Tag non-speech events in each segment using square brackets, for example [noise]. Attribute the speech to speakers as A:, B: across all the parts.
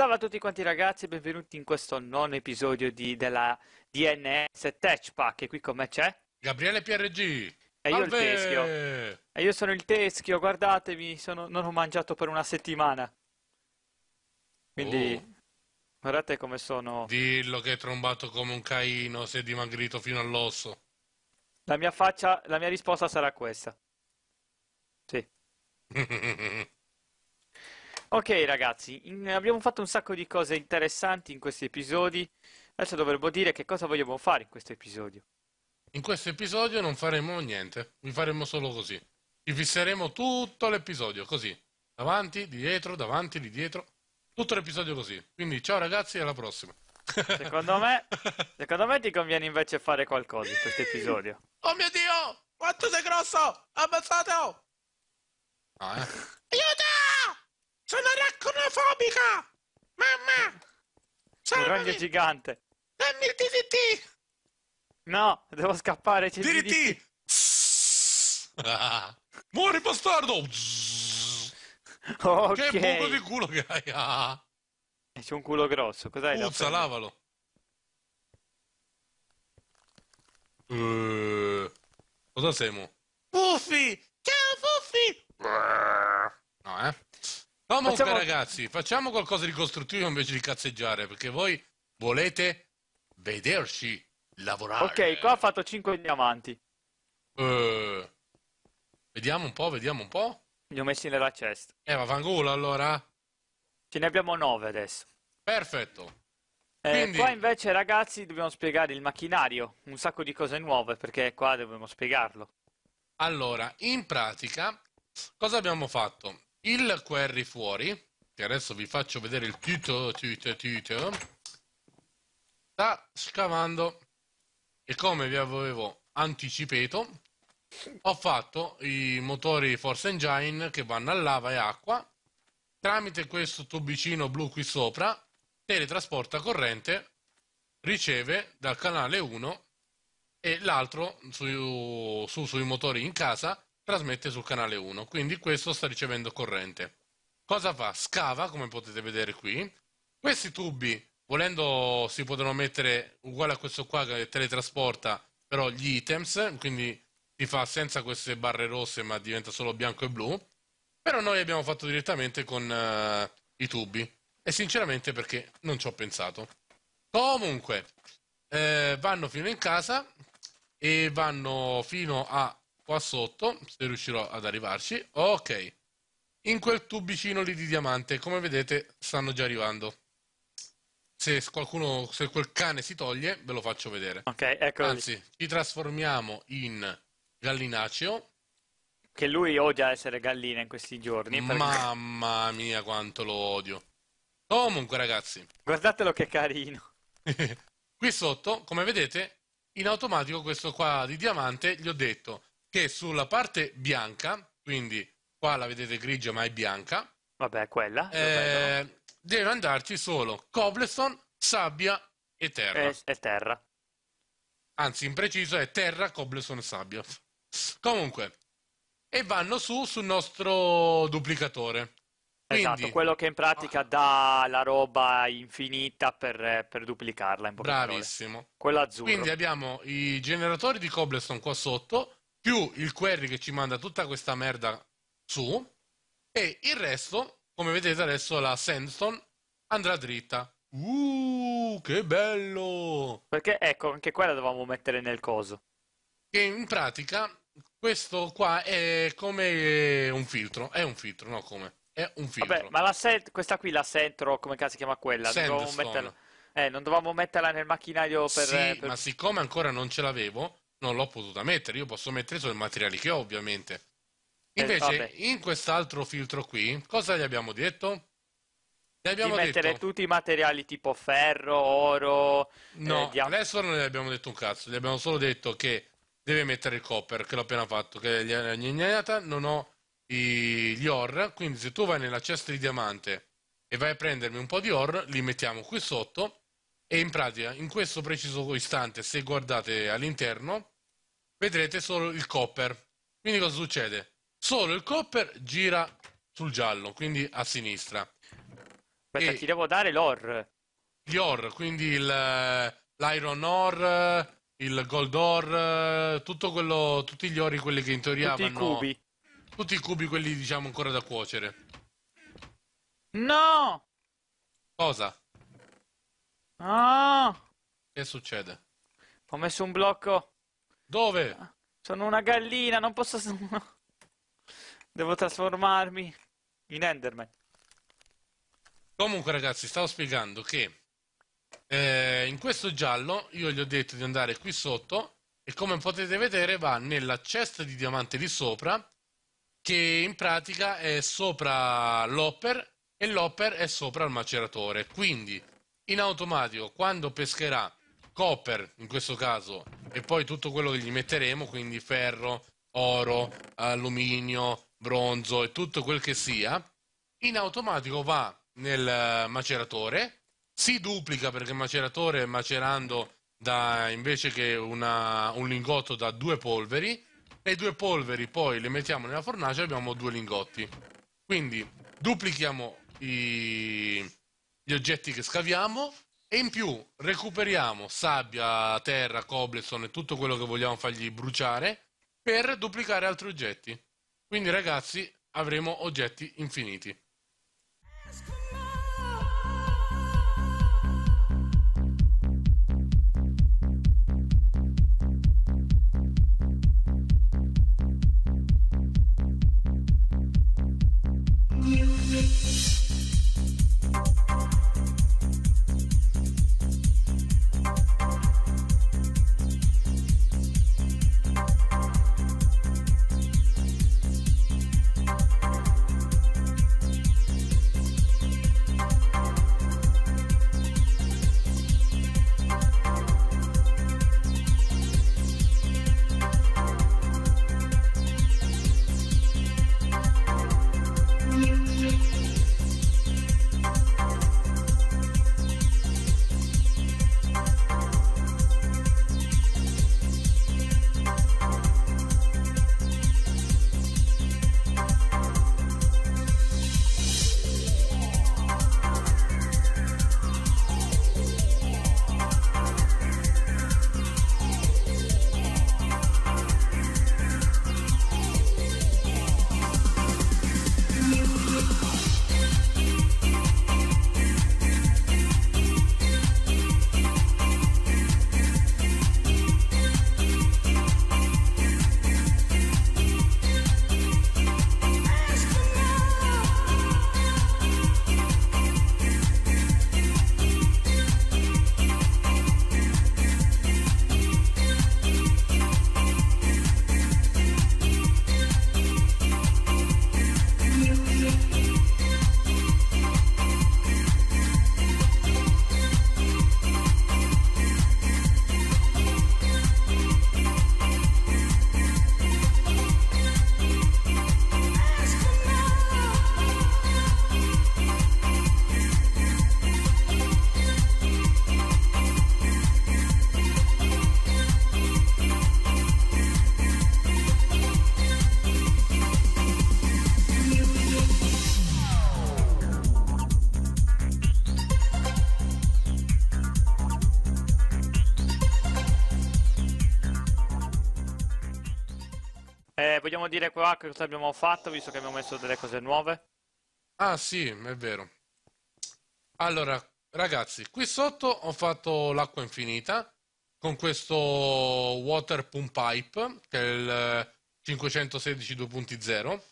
A: Salve a tutti quanti ragazzi e benvenuti in questo nono episodio di, della DNS Tech Pack. E qui con me c'è Gabriele PRG. E io Salve! il teschio. E io sono il teschio, guardatemi, sono, non ho mangiato per una settimana. Quindi Oh, guardate come sono.
B: dillo che è trombato come un Caino, si è dimagrito fino all'osso.
A: La mia faccia, la mia risposta sarà questa.
B: Sì. [laughs]
A: Ok ragazzi, in, abbiamo fatto un sacco di cose interessanti in questi episodi, adesso dovremmo dire che cosa vogliamo fare in questo
B: episodio. In questo episodio non faremo niente, vi faremo solo così. Ci fisseremo tutto l'episodio, così. Davanti, di dietro, davanti, di dietro. Tutto l'episodio così. Quindi ciao ragazzi e alla prossima. Secondo me, [laughs] secondo me ti conviene invece
A: fare qualcosa in questo episodio.
B: Oh mio Dio! Quanto sei grosso! Ammazzatelo! Ah, eh? fobica! Mamma! Salvami! Un ragno
A: gigante!
B: Dammi il DDT!
A: No, devo scappare, c'è il DDT! Ah. [laughs] Muori
B: bastardo! Ok. Che buco di culo che hai! Ah.
A: Eh, c'è un culo grosso, cos'hai là? Puzza, lavalo!
B: Uh, cosa siamo? Puffi! Ciao Puffi! No, eh? Comunque facciamo... ragazzi, facciamo qualcosa di costruttivo invece di cazzeggiare, perché voi volete vederci lavorare. Ok, qua ha fatto 5 diamanti. Uh, vediamo un po', vediamo
A: un po'. Li ho messi nella cesta.
B: Eh, ma vangolo allora?
A: Ce ne abbiamo 9 adesso.
B: Perfetto.
A: E eh, Quindi... Qua invece ragazzi dobbiamo spiegare il macchinario, un sacco di cose nuove, perché qua dobbiamo spiegarlo.
B: Allora, in pratica, cosa abbiamo fatto? il query fuori, che adesso vi faccio vedere il titolo, titolo, titolo, sta scavando e come vi avevo anticipato, ho fatto i motori Force Engine che vanno a lava e acqua tramite questo tubicino blu qui sopra teletrasporta corrente riceve dal canale 1 e l'altro su, su, sui motori in casa trasmette sul canale 1, quindi questo sta ricevendo corrente. Cosa fa? Scava, come potete vedere qui. Questi tubi, volendo, si potranno mettere uguale a questo qua che teletrasporta, però gli items, quindi si fa senza queste barre rosse, ma diventa solo bianco e blu. Però noi abbiamo fatto direttamente con uh, i tubi. E sinceramente perché non ci ho pensato. Comunque, eh, vanno fino in casa e vanno fino a qua sotto, se riuscirò ad arrivarci. Ok, in quel tubicino lì di diamante, come vedete, stanno già arrivando. Se, qualcuno, se quel cane si toglie, ve lo faccio vedere. Ok, ecco. Anzi, ci trasformiamo in gallinaceo. Che lui odia essere gallina in questi giorni. Perché... Mamma mia, quanto lo odio. Comunque, ragazzi. Guardatelo che carino. [laughs] Qui sotto, come vedete, in automatico questo qua di diamante gli ho detto che sulla parte bianca, quindi qua la vedete grigia ma è bianca, vabbè quella, eh, vabbè, no. deve andarci solo Cobblestone, sabbia e terra. E, e terra. Anzi, impreciso è terra, Cobblestone, sabbia. Comunque, e vanno su sul nostro duplicatore. Esatto, quindi, esatto,
A: quello che in pratica dà la roba infinita per, per duplicarla. In bravissimo. Parole. Quello azzurro. Quindi
B: abbiamo i generatori di cobblestone qua sotto più il query che ci manda tutta questa merda su, e il resto, come vedete adesso, la sandstone andrà dritta. Uh,
A: che bello! Perché ecco, anche quella dovevamo mettere nel coso.
B: Che in pratica questo qua è come un filtro, è un filtro, no come? È un filtro. Vabbè, ma la set, questa qui la centro, come cazzo si chiama quella? Dovevamo metterla,
A: eh, non dovevamo metterla nel macchinario per... Sì, per... ma
B: siccome ancora non ce l'avevo, non l'ho potuta mettere, io posso mettere solo i materiali che ho ovviamente. Eh, Invece eh, in quest'altro filtro qui, cosa gli abbiamo detto? Gli abbiamo di mettere detto...
A: tutti i materiali tipo ferro, oro... Eh, no, eh,
B: diam- adesso non gli abbiamo detto un cazzo, gli abbiamo solo detto che deve mettere il copper, che l'ho appena fatto, che gli è gnegnata, non ho i, gli ore, quindi se tu vai nella cesta di diamante e vai a prendermi un po' di ore, li mettiamo qui sotto e in pratica in questo preciso istante se guardate all'interno vedrete solo il copper quindi cosa succede? solo il copper gira sul giallo quindi a sinistra aspetta e ti devo dare l'or gli or quindi l'iron or il gold or tutto quello, tutti gli ori quelli che in teoria tutti vanno, i cubi tutti i cubi quelli diciamo ancora da cuocere no cosa? Ah! Che succede? Ho messo un
A: blocco. Dove? Sono una gallina, non posso... Devo trasformarmi in Enderman.
B: Comunque ragazzi, stavo spiegando che eh, in questo giallo io gli ho detto di andare qui sotto e come potete vedere va nella cesta di diamante di sopra che in pratica è sopra l'hopper e l'hopper è sopra il maceratore. Quindi in automatico quando pescherà copper in questo caso e poi tutto quello che gli metteremo, quindi ferro, oro, alluminio, bronzo e tutto quel che sia, in automatico va nel maceratore, si duplica perché il maceratore macerando da, invece che una, un lingotto da due polveri, le due polveri poi le mettiamo nella fornace abbiamo due lingotti. Quindi duplichiamo i, gli oggetti che scaviamo e in più recuperiamo sabbia, terra, cobblestone e tutto quello che vogliamo fargli bruciare per duplicare altri oggetti. Quindi ragazzi avremo oggetti infiniti.
A: possiamo dire qua che cosa abbiamo fatto, visto
B: che abbiamo messo delle cose nuove? Ah sì, è vero. Allora, ragazzi, qui sotto ho fatto l'acqua infinita con questo Water Pump Pipe, che è il 516 2.0.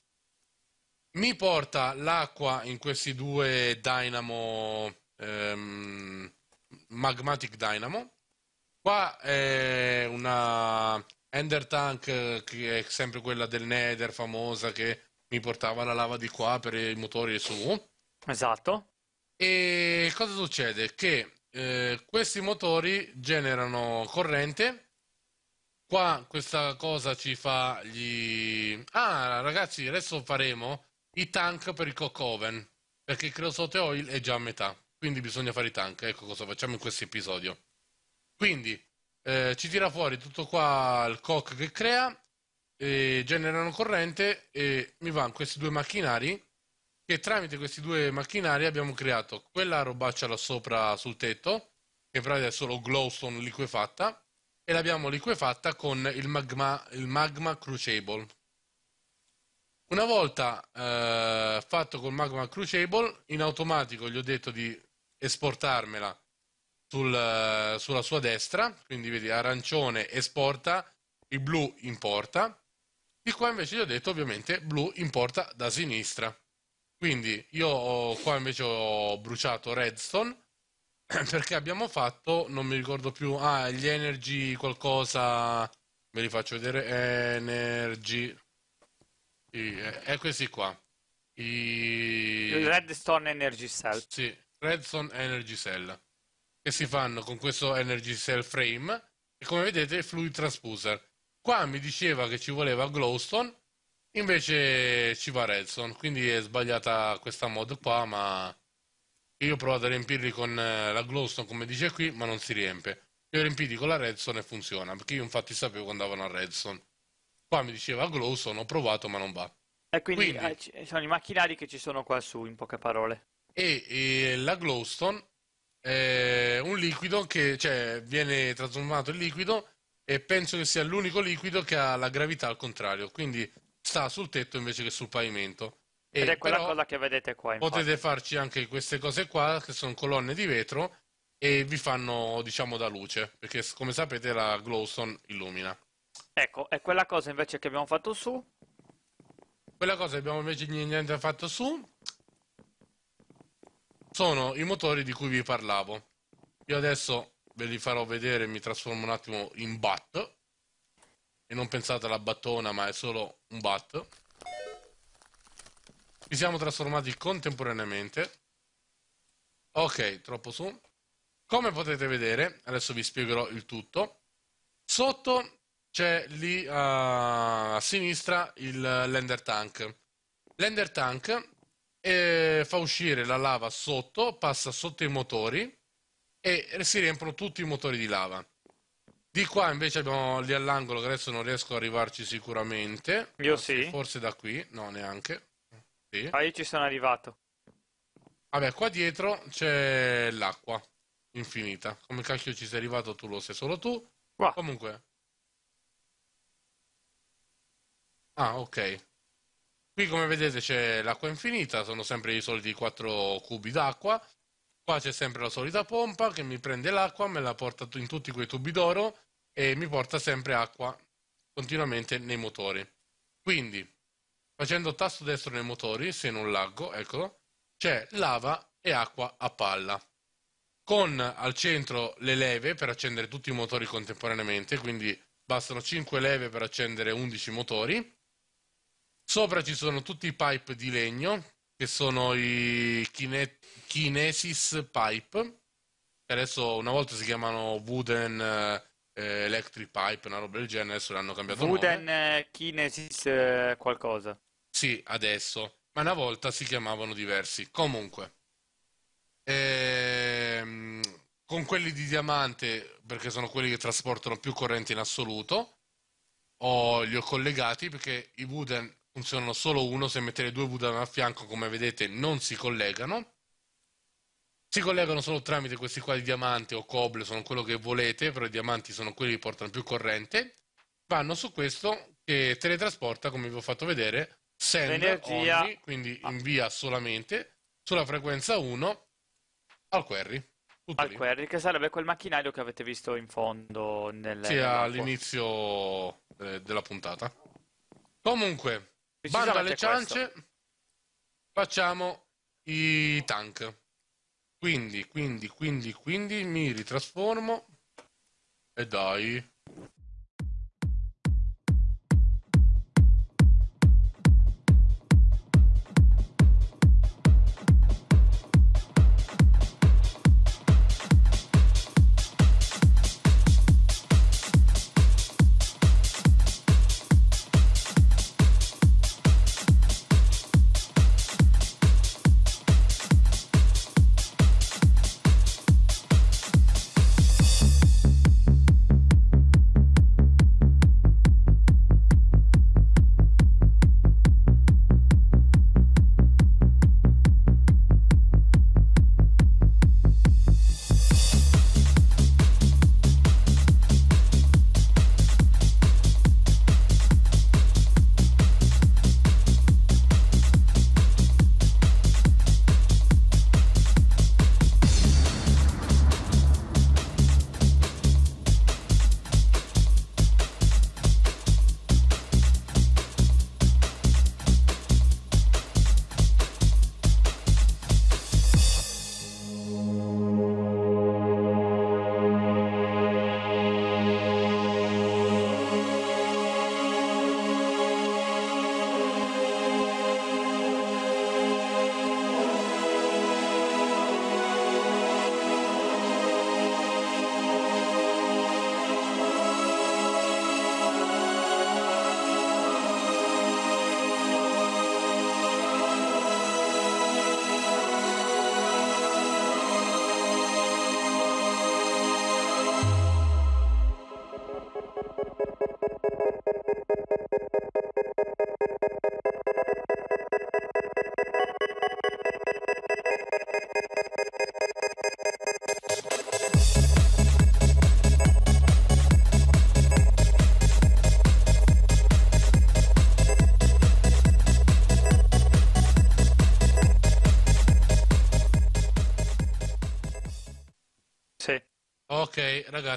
B: Mi porta l'acqua in questi due Dynamo, ehm, Magmatic Dynamo. Qua è una Ender Tank, eh, che è sempre quella del Nether famosa che mi portava la lava di qua per i motori su. Esatto. E cosa succede? Che eh, questi motori generano corrente. Qua questa cosa ci fa gli... Ah, ragazzi, adesso faremo i tank per i cock oven, perché il creosote oil è già a metà, quindi bisogna fare i tank. Ecco cosa facciamo in questo episodio. Quindi, eh, ci tira fuori tutto qua il coc che crea, generano corrente e mi vanno questi due macchinari che tramite questi due macchinari abbiamo creato quella robaccia là sopra sul tetto, che in pratica è solo glowstone liquefatta, e l'abbiamo liquefatta con il magma, il magma crucible. Una volta eh, fatto col magma crucible, in automatico gli ho detto di esportarmela sul, eh, sulla sua destra, quindi vedi arancione esporta, il blu importa, di qua invece gli ho detto ovviamente blu importa da sinistra. Quindi io oh, qua invece ho bruciato redstone [clears throat] perché abbiamo fatto, non mi ricordo più, ah, gli energy qualcosa, ve li faccio vedere, energy, sì, eh, è questi qua. I... Il
A: redstone energy
B: cell. Sì, redstone energy cell che si fanno con questo Energy Cell Frame e come vedete Fluid Transposer. Qua mi diceva che ci voleva Glowstone, invece ci va Redstone, quindi è sbagliata questa mod qua, ma io ho provato a riempirli con eh, la Glowstone come dice qui, ma non si riempie. Li ho riempiti con la Redstone e funziona, perché io infatti sapevo che andavano a Redstone. Qua mi diceva Glowstone, ho provato ma non va. E quindi, quindi eh, sono i macchinari che ci sono qua su, in poche parole. E, e la Glowstone eh, un liquido che cioè, viene trasformato in liquido e penso che sia l'unico liquido che ha la gravità al contrario, quindi sta sul tetto invece che sul pavimento. E Ed è quella cosa che vedete qua. Infatti. Potete farci anche queste cose qua, che sono colonne di vetro, e vi fanno, diciamo, da luce, perché come sapete la Glowstone illumina. Ecco, e quella cosa invece che abbiamo fatto su? Quella cosa abbiamo invece niente fatto su, sono i motori di cui vi parlavo. Io adesso ve li farò vedere, mi trasformo un attimo in bat, e non pensate alla battona, ma è solo un bat. Ci siamo trasformati contemporaneamente. Ok, troppo su. Come potete vedere, adesso vi spiegherò il tutto. Sotto c'è lì a sinistra il l'ender tank. L'ender tank e fa uscire la lava sotto, passa sotto i motori e si riempiono tutti i motori di lava. Di qua invece abbiamo lì all'angolo che adesso non riesco a arrivarci sicuramente. Io sì. Forse da qui, no neanche. Sì. Ah, io ci sono arrivato. Vabbè, qua dietro c'è l'acqua infinita. Come cacchio ci sei arrivato tu lo sei solo tu. Wow. Comunque. Ah, ok. Qui come vedete c'è l'acqua infinita, sono sempre i soliti 4 cubi d'acqua. Qua c'è sempre la solita pompa che mi prende l'acqua, me la porta in tutti quei tubi d'oro e mi porta sempre acqua continuamente nei motori. Quindi, facendo tasto destro nei motori, se non laggo, eccolo, c'è lava e acqua a palla. Con al centro le leve per accendere tutti i motori contemporaneamente, quindi bastano 5 leve per accendere 11 motori Sopra ci sono tutti i pipe di legno, che sono i kine- Kinesis Pipe, adesso una volta si chiamano Wooden eh, Electric Pipe, una roba del genere, adesso l'hanno cambiato Wooden nome. Eh, Kinesis eh, qualcosa. Sì, adesso, ma una volta si chiamavano diversi. Comunque, ehm, con quelli di diamante, perché sono quelli che trasportano più corrente in assoluto, ho, li ho collegati perché i Wooden funzionano solo uno se mettete due Voodoo a fianco come vedete non si collegano si collegano solo tramite questi qua di diamante o coble sono quello che volete però i diamanti sono quelli che portano più corrente vanno su questo che teletrasporta come vi ho fatto vedere send Energia. only quindi invia solamente sulla frequenza 1 al query Tutto al lì.
A: query che sarebbe quel macchinario che avete visto in fondo nel, sì, all'inizio
B: eh, della puntata comunque Bando alle ciance, questo. facciamo i tank. Quindi, quindi, quindi, quindi mi ritrasformo e dai.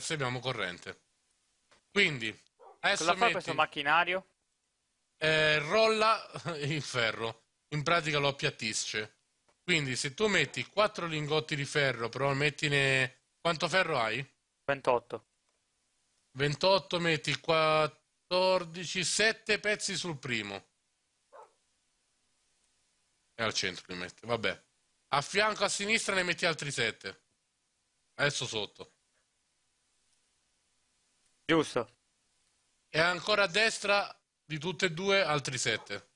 B: ragazzi abbiamo corrente. Quindi, adesso Cosa fa questo
A: macchinario?
B: Eh, rolla [laughs] il ferro, in pratica lo appiattisce. Quindi se tu metti 4 lingotti di ferro, però mettine... Quanto ferro hai? 28. 28 metti 14, 7 pezzi sul primo. E al centro li metti, vabbè. A fianco a sinistra ne metti altri 7. Adesso sotto. Giusto. E ancora a destra di tutte e due altri sette.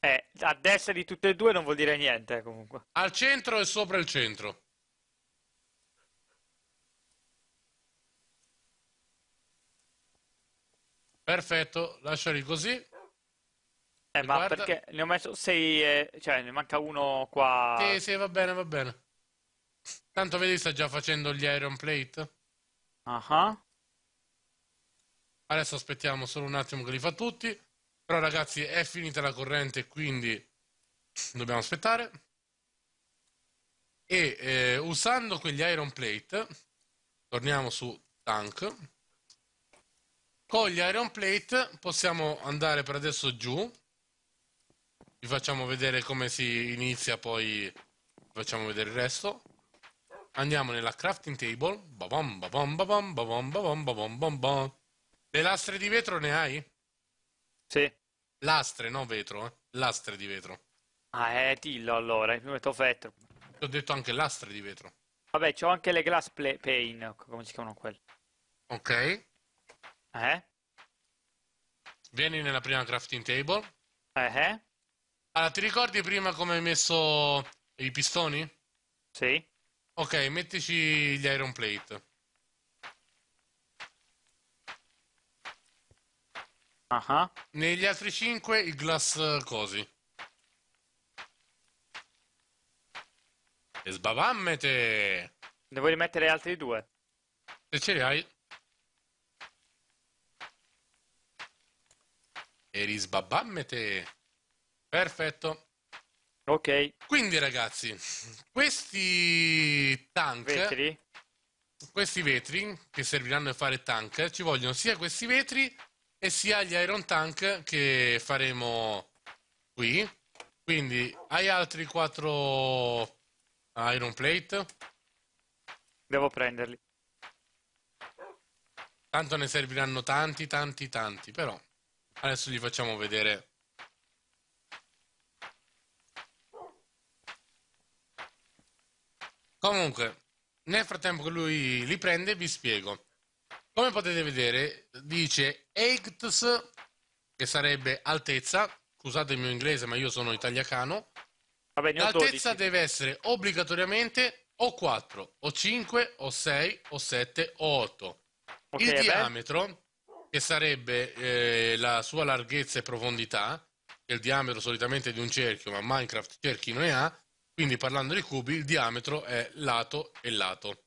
B: Eh, a destra di tutte e due non vuol dire niente comunque. Al centro e sopra il centro. Perfetto, lasciali così. Eh, ma guarda. perché ne ho messo
A: sei, eh, cioè ne manca uno qua. Sì,
B: sì, va bene, va bene. Tanto vedi sta già facendo gli iron plate. Ah. Uh -huh. Adesso aspettiamo solo un attimo che li fa tutti. Però ragazzi è finita la corrente, quindi dobbiamo aspettare. E eh, usando quegli iron plate, torniamo su tank. Con gli iron plate possiamo andare per adesso giù. Vi facciamo vedere come si inizia, poi facciamo vedere il resto. Andiamo nella crafting table. ba -bom, ba -bom, ba -bom, ba -bom, ba -bom, ba-bam, ba-bam, le lastre di vetro ne hai? Sì. Lastre, non vetro, eh? Lastre di vetro. Ah, eh, dillo allora, mi metto vetro. Ti ho detto anche lastre di vetro. Vabbè,
A: c'ho anche le glass pane, come si chiamano quelle. Ok. Eh?
B: Vieni nella prima crafting table. Eh, eh? Allora, ti ricordi prima come hai messo i pistoni? Sì. Ok, mettici gli iron plate. Ah ah. Negli altri 5 il glass eh, così. E sbabammete! Ne vuoi mettere altri due? Se ce li hai. E risbabammete! Perfetto. Ok. Quindi ragazzi, questi tank... Vetri? Questi vetri, che serviranno a fare tank, ci vogliono sia questi vetri e sia gli Iron Tank che faremo qui. Quindi hai altri 4 Iron Plate? Devo prenderli. Tanto ne serviranno tanti, tanti, tanti, però adesso gli facciamo vedere Comunque, nel frattempo che lui li prende, vi spiego. Come potete vedere dice Eigts, che sarebbe altezza, scusate il mio inglese ma io sono italiano, l'altezza deve essere obbligatoriamente o 4, o 5, o 6, o 7, o 8. Okay, il beh. diametro, che sarebbe eh, la sua larghezza e profondità, che è il diametro solitamente di un cerchio, ma Minecraft cerchi non ne ha, quindi parlando di cubi il diametro è lato e lato.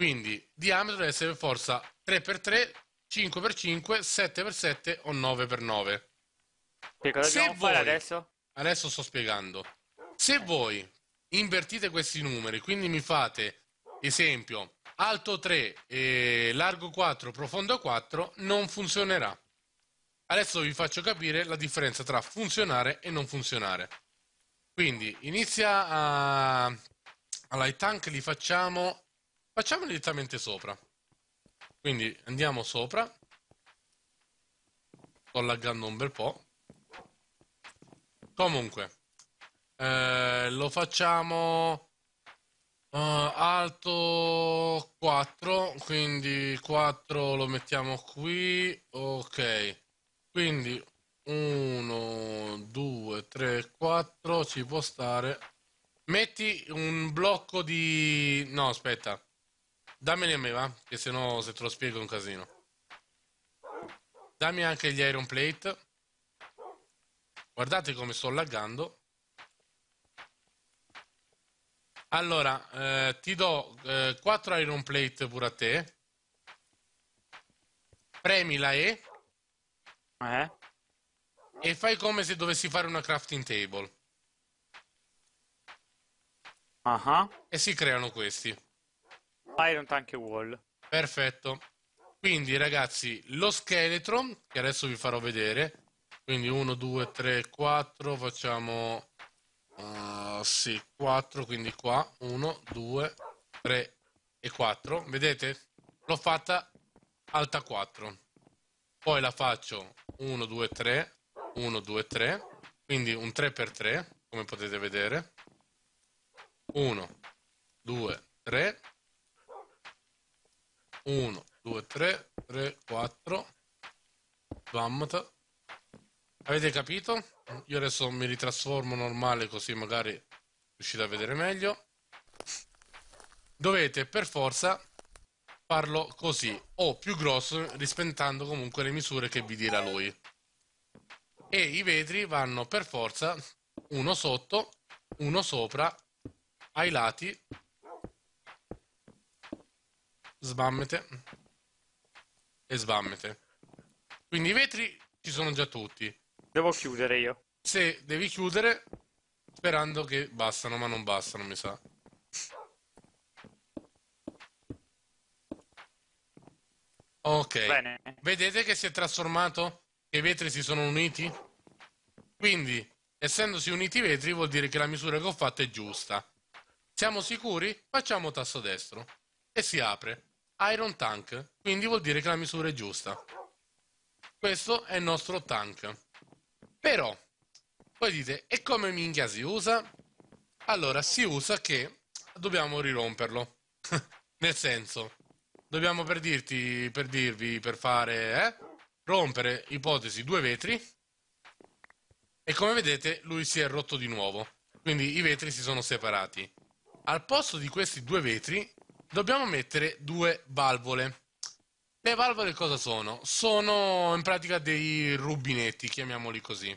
B: Quindi diametro deve essere per forza 3x3, 5x5, 7x7 o 9x9. Che cosa Se dobbiamo voi, adesso? Adesso sto spiegando. Se voi invertite questi numeri, quindi mi fate esempio alto 3 e largo 4, profondo 4, non funzionerà. Adesso vi faccio capire la differenza tra funzionare e non funzionare. Quindi inizia a... alla tank li facciamo facciamo direttamente sopra. Quindi andiamo sopra. Sto laggando un bel po'. Comunque, eh, lo facciamo eh, alto 4, quindi 4 lo mettiamo qui. Ok, quindi 1, 2, 3, 4 ci può stare. Metti un blocco di... no, aspetta. Dammeli a me, va? Che se no, se te lo spiego è un casino. Dammi anche gli iron plate. Guardate come sto laggando. Allora, eh, ti do eh, 4 iron plate pure a te. Premi la E. Eh. E fai come se dovessi fare una crafting table. Uh -huh. E si creano questi. Iron Tank e Wall. Perfetto. Quindi ragazzi, lo scheletro, che adesso vi farò vedere, quindi 1, 2, 3, 4, facciamo uh, sì, 4, quindi qua 1, 2, 3 e 4, vedete? L'ho fatta alta 4, poi la faccio 1, 2, 3, 1, 2, 3, quindi un 3x3, come potete vedere, 1, 2, 3 1, 2, 3, 3, 4. Vammata. Avete capito? Io adesso mi ritrasformo normale così magari riuscite a vedere meglio. Dovete per forza farlo così o più grosso rispettando comunque le misure che vi dirà lui. E i vetri vanno per forza uno sotto, uno sopra, ai lati sbammete e sbammete. Quindi i vetri ci sono già tutti. Devo chiudere io. Se devi chiudere, sperando che bastano, ma non bastano, mi sa. Ok. Bene. Vedete che si è trasformato? Che i vetri si sono uniti? Quindi, essendosi uniti i vetri, vuol dire che la misura che ho fatto è giusta. Siamo sicuri? Facciamo tasto destro. E si apre. Iron Tank, quindi vuol dire che la misura è giusta. Questo è il nostro tank. Però, voi dite, e come minchia si usa? Allora, si usa che dobbiamo riromperlo. [laughs] Nel senso, dobbiamo per, dirti, per dirvi, per fare, eh? rompere, ipotesi, due vetri. E come vedete, lui si è rotto di nuovo. Quindi i vetri si sono separati. Al posto di questi due vetri dobbiamo mettere due valvole. Le valvole cosa sono? Sono in pratica dei rubinetti, chiamiamoli così.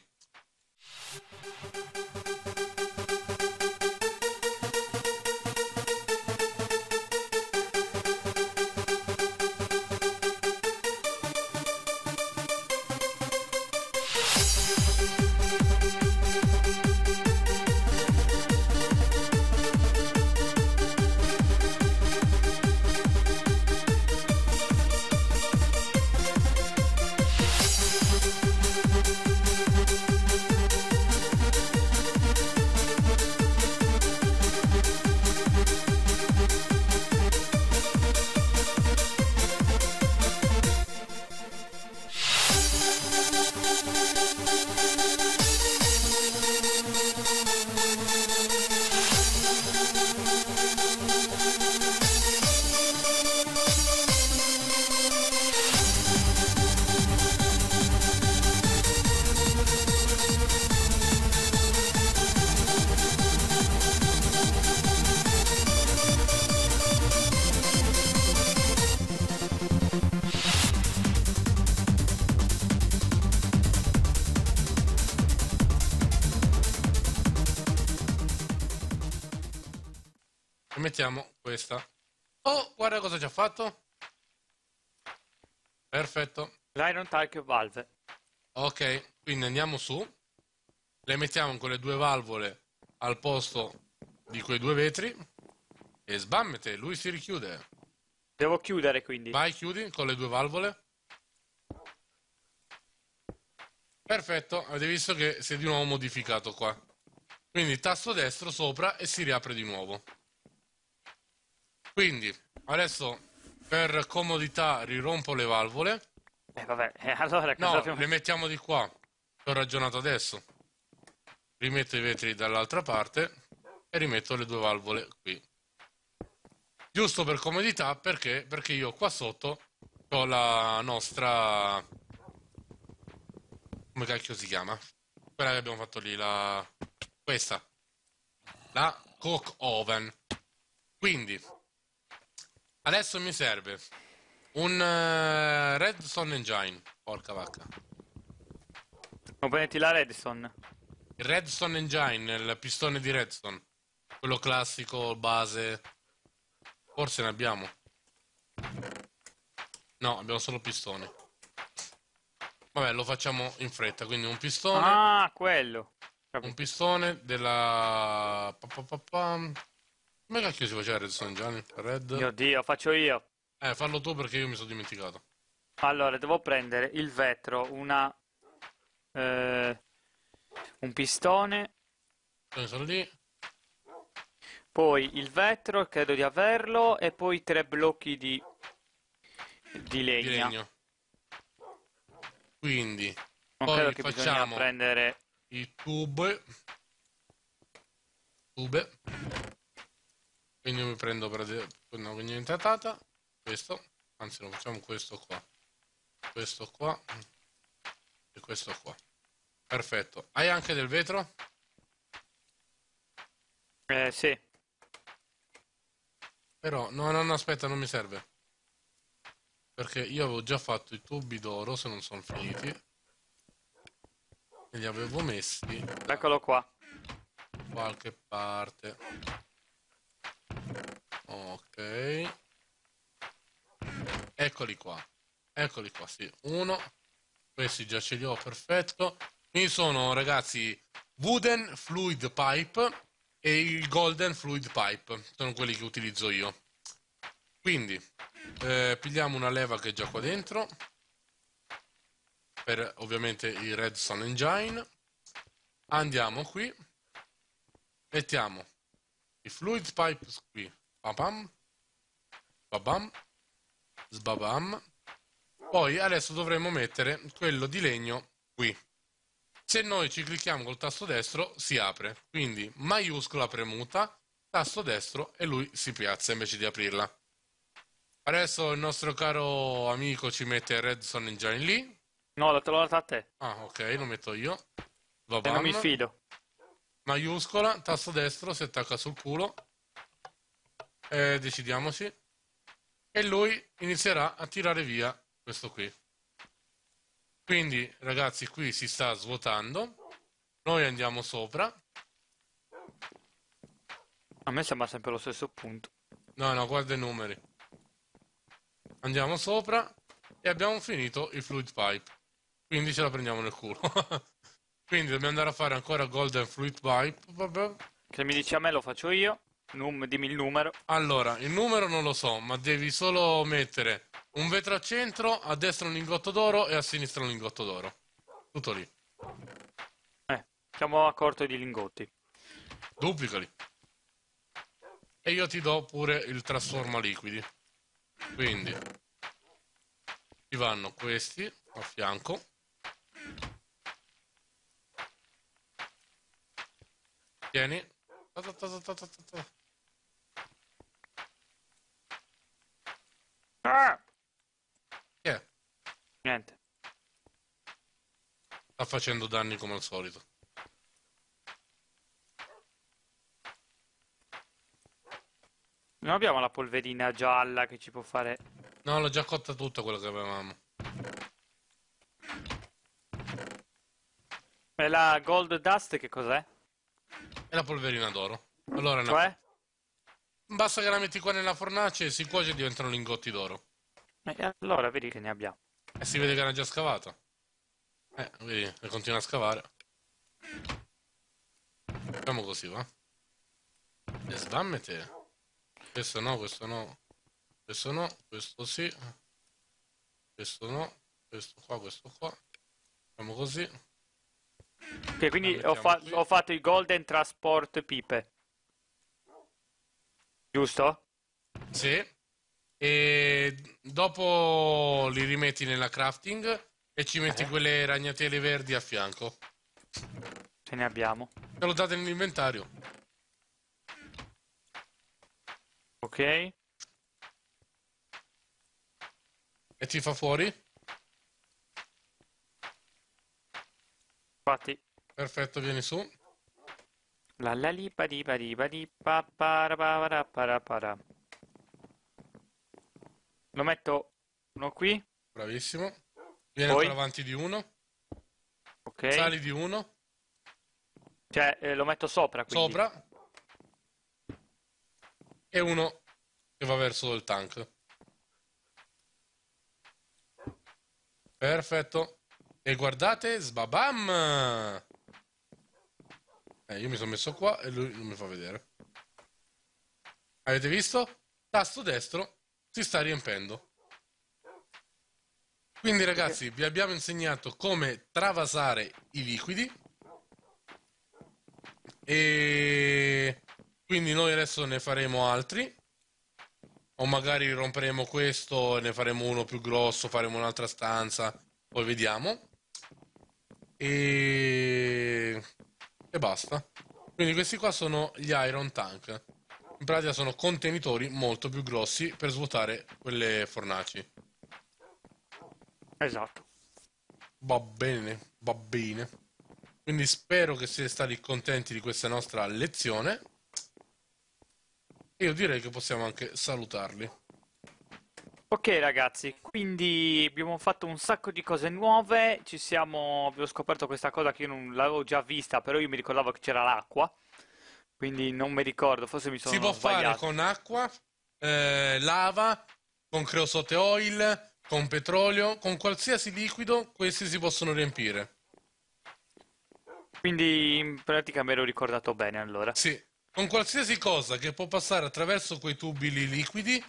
B: mettiamo questa. Oh, guarda cosa ci ha fatto. Perfetto. L'iron type valve. Ok, quindi andiamo su. Le mettiamo con le due valvole al posto di quei due vetri. E sbammete, lui si richiude. Devo chiudere quindi. Vai, chiudi con le due valvole. Perfetto, avete visto che si è di nuovo modificato qua. Quindi tasto destro sopra e si riapre di nuovo. Quindi, adesso per comodità rirompo le valvole. Eh vabbè, eh, allora cosa no, abbiamo... le mettiamo di qua. Ho ragionato adesso. Rimetto i vetri dall'altra parte e rimetto le due valvole qui. Giusto per comodità, perché? Perché io qua sotto ho la nostra... Come cacchio si chiama? Quella che abbiamo fatto lì, la... Questa. La cook oven. Quindi, Adesso mi serve un uh, eh, Redstone Engine. Porca vacca. Non puoi metti la Redstone? Il Redstone Engine, il pistone di Redstone. Quello classico, base. Forse ne abbiamo. No, abbiamo solo pistone. Vabbè, lo facciamo in fretta, quindi un pistone. Ah, quello. Capito. Un pistone della... Pa, pa, pa, come cacchio si faceva redstone Gianni? Red? Mio dio, faccio io. Eh, fallo tu perché io mi sono dimenticato. Allora, devo prendere il
A: vetro, una... Eh, un pistone. Sono lì. Poi il vetro, credo di averlo, e poi tre blocchi di, di legna. Di legno.
B: Quindi, non poi credo che facciamo
A: prendere...
B: i tube. Tube quindi io mi prendo per una cognitata questo anzi lo facciamo questo qua questo qua e questo qua perfetto hai anche del vetro? eh sì però no no no aspetta non mi serve perché io avevo già fatto i tubi d'oro se non sono finiti e li avevo messi eccolo qua qualche parte Ok. Eccoli qua. Eccoli qua, sì. Uno. Questi già ce li ho, perfetto. Quindi sono, ragazzi, Wooden Fluid Pipe e il Golden Fluid Pipe. Sono quelli che utilizzo io. Quindi, eh, pigliamo una leva che è già qua dentro. Per, ovviamente, il Redstone Engine. Andiamo qui. Mettiamo i fluid pipes qui. Papam. Babam. Sbabam. Poi adesso dovremmo mettere quello di legno qui. Se noi ci clicchiamo col tasto destro si apre, quindi maiuscola premuta, tasto destro e lui si piazza invece di aprirla. Adesso il nostro caro amico ci mette il redstone Engine lì. No, te l'ho data a te. Ah, ok, lo metto io. Va bene. Non mi fido maiuscola, tasto destro si attacca sul culo, eh, decidiamoci, e lui inizierà a tirare via questo qui. Quindi ragazzi qui si sta svuotando, noi andiamo sopra.
A: A me sembra sempre lo stesso punto.
B: No, no, guarda i numeri. Andiamo sopra e abbiamo finito il fluid pipe. Quindi ce la prendiamo nel culo. [laughs] Quindi dobbiamo andare a fare ancora Golden Fluid Pipe. Vabbè. Se mi dici a me lo faccio io. Num, dimmi il numero. Allora, il numero non lo so, ma devi solo mettere un vetro a centro, a destra un lingotto d'oro e a sinistra un lingotto d'oro. Tutto lì. Eh, siamo a corto di lingotti. Duplicali. E io ti do pure il trasforma liquidi. Quindi, ti vanno questi a fianco. Tieni. Ah! Chi Niente. Sta facendo danni come al solito. Non abbiamo la polverina
A: gialla che ci può fare...
B: No, l'ho già cotta tutta quella che avevamo.
A: E la gold dust che cos'è?
B: E la polverina d'oro. Allora, no. Cioè? Basta che la metti qua nella fornace, e si cuoce e diventano lingotti d'oro. E eh, allora vedi che ne abbiamo. E si vede che era già scavata. Eh, vedi, continua a scavare. Facciamo così, va? E sdammete. Questo no, questo no. Questo no, questo sì. Questo no, questo qua, questo qua. Facciamo così. Ok, quindi ho, fa
A: qui. ho, fatto il Golden
B: Transport Pipe. Giusto? Sì. E dopo li rimetti nella crafting e ci metti eh. quelle ragnatele verdi a fianco. Ce ne abbiamo. Te lo date nell'inventario. Ok. E ti fa fuori? Fatti. Perfetto, vieni su.
A: La la li pa di pa di pa di pa para para para para. Lo metto uno qui. Bravissimo.
B: Vieni Poi. ancora avanti di uno.
A: Ok. Sali di uno. Cioè, eh, lo metto
B: sopra, quindi. Sopra. E uno che va verso il tank. Perfetto. E guardate, sbabam! Eh, io mi sono messo qua e lui non mi fa vedere. Avete visto? Tasto destro si sta riempendo. Quindi ragazzi, vi abbiamo insegnato come travasare i liquidi. E quindi noi adesso ne faremo altri. O magari romperemo questo, ne faremo uno più grosso, faremo un'altra stanza, poi vediamo e... e basta. Quindi questi qua sono gli Iron Tank. In pratica sono contenitori molto più grossi per svuotare quelle fornaci. Esatto. Va bene, va bene. Quindi spero che siete stati contenti di questa nostra lezione. E io direi che possiamo anche salutarli.
A: Ok ragazzi, quindi abbiamo fatto un sacco di cose nuove, ci siamo, abbiamo scoperto questa cosa che io non l'avevo già vista, però io mi ricordavo che c'era l'acqua, quindi non mi ricordo, forse mi sono Si può sbagliato. fare
B: con acqua, eh, lava, con creosote oil, con petrolio, con qualsiasi liquido, questi si possono riempire. Quindi in pratica me l'ho ricordato bene allora. Sì, con qualsiasi cosa che può passare attraverso quei tubi liquidi,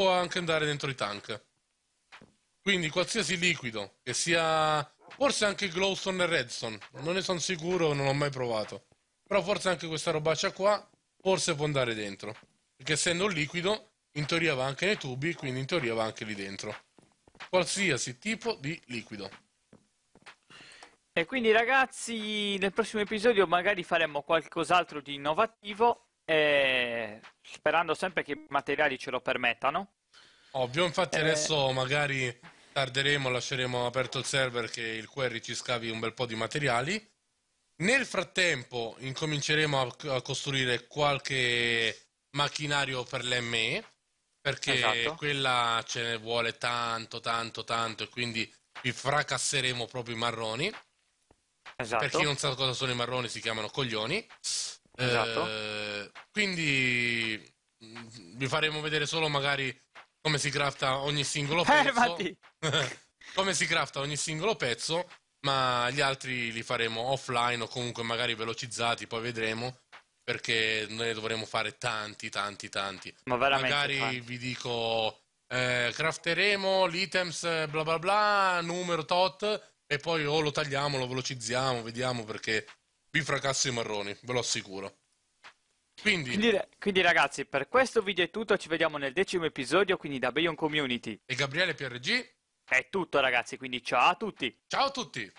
B: può anche andare dentro i tank. Quindi qualsiasi liquido, che sia forse anche Glowstone e Redstone, non ne sono sicuro, non l'ho mai provato. Però forse anche questa robaccia qua, forse può andare dentro. Perché essendo un liquido, in teoria va anche nei tubi, quindi in teoria va anche lì dentro. Qualsiasi tipo di liquido. E quindi ragazzi, nel prossimo episodio magari faremo qualcos'altro
A: di innovativo eh, sperando sempre che i materiali ce lo permettano.
B: Ovvio, infatti eh... adesso magari tarderemo, lasceremo aperto il server che il query ci scavi un bel po' di materiali. Nel frattempo incominceremo a, a costruire qualche macchinario per l'ME, perché esatto. quella ce ne vuole tanto, tanto, tanto e quindi vi fracasseremo proprio i marroni. Esatto. Per chi esatto. non sa cosa sono i marroni si chiamano coglioni. Esatto. Eh, quindi mm, vi faremo vedere solo magari come si crafta ogni singolo eh, pezzo. [laughs] come si crafta ogni singolo pezzo, ma gli altri li faremo offline o comunque magari velocizzati, poi vedremo perché ne dovremo fare tanti, tanti, tanti. Ma veramente magari tanti. vi dico eh, crafteremo l'items eh, bla bla bla, numero tot e poi o lo tagliamo, lo velocizziamo, vediamo perché vi fracasso i marroni, ve lo assicuro. Quindi... quindi... Quindi, ragazzi, per questo video è tutto, ci vediamo nel decimo
A: episodio, quindi da Bayon Community. E Gabriele PRG. È tutto ragazzi, quindi ciao a tutti. Ciao a tutti.